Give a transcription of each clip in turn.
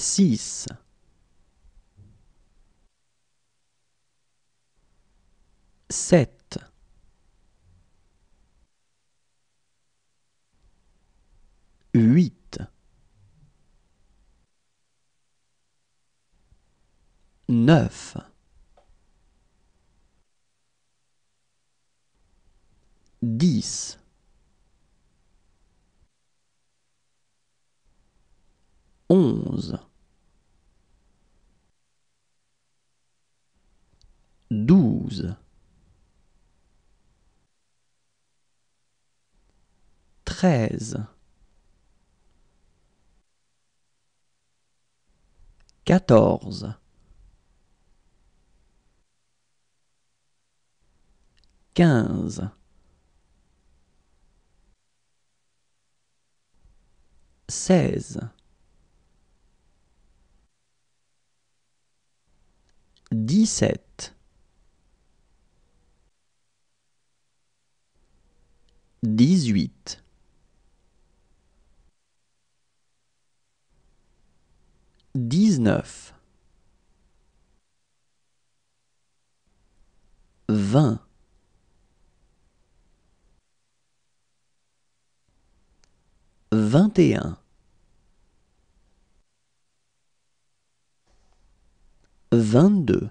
6 7 8 9 10 11 12 13 14 15 16 17 18 19 20 21 22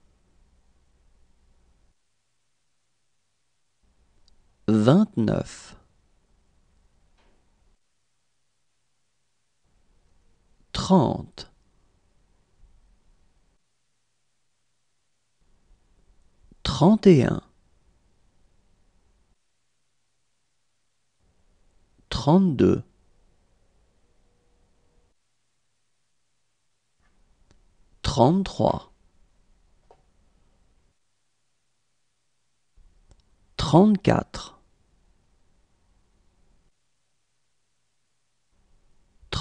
29 30 31 32 33 34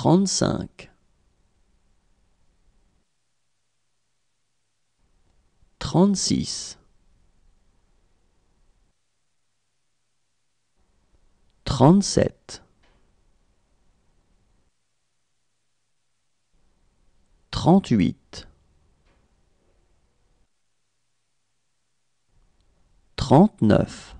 35, 36, 37, 38, 39.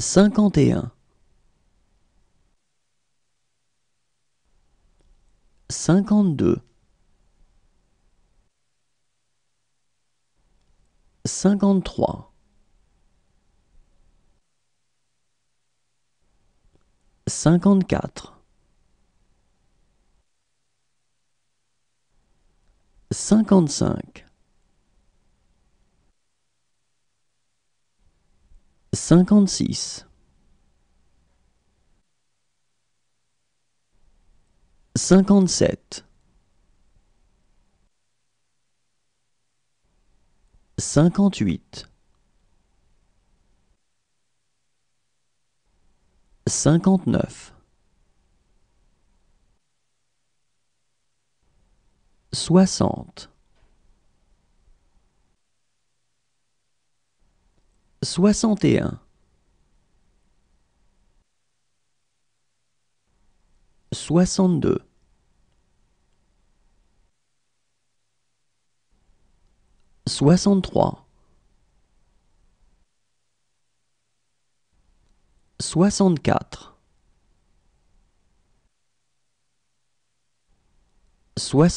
51 52 53 54 55 56 57 58 59 60 61 62 63 64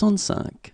65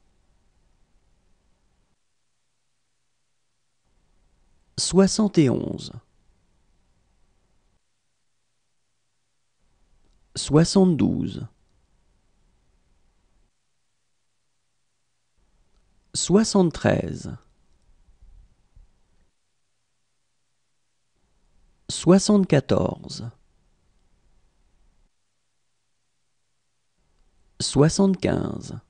71 72 73 74 75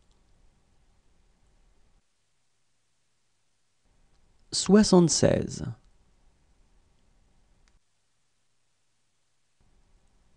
76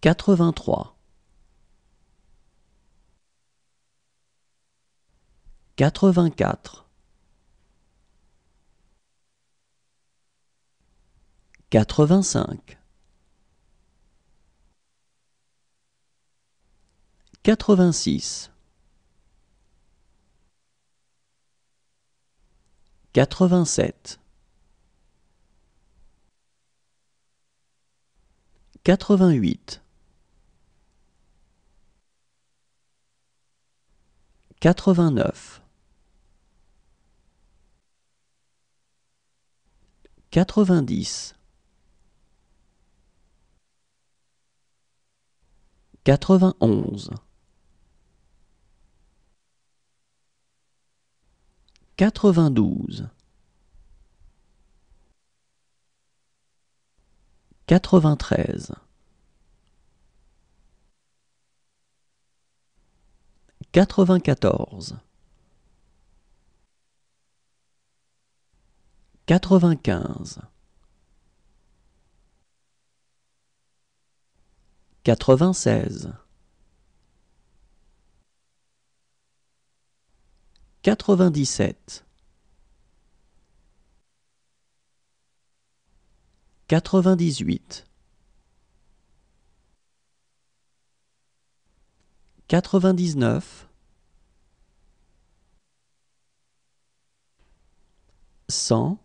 83 84 85 86 87 88 89 90 91 92 93 94 95 96 97 98 99 100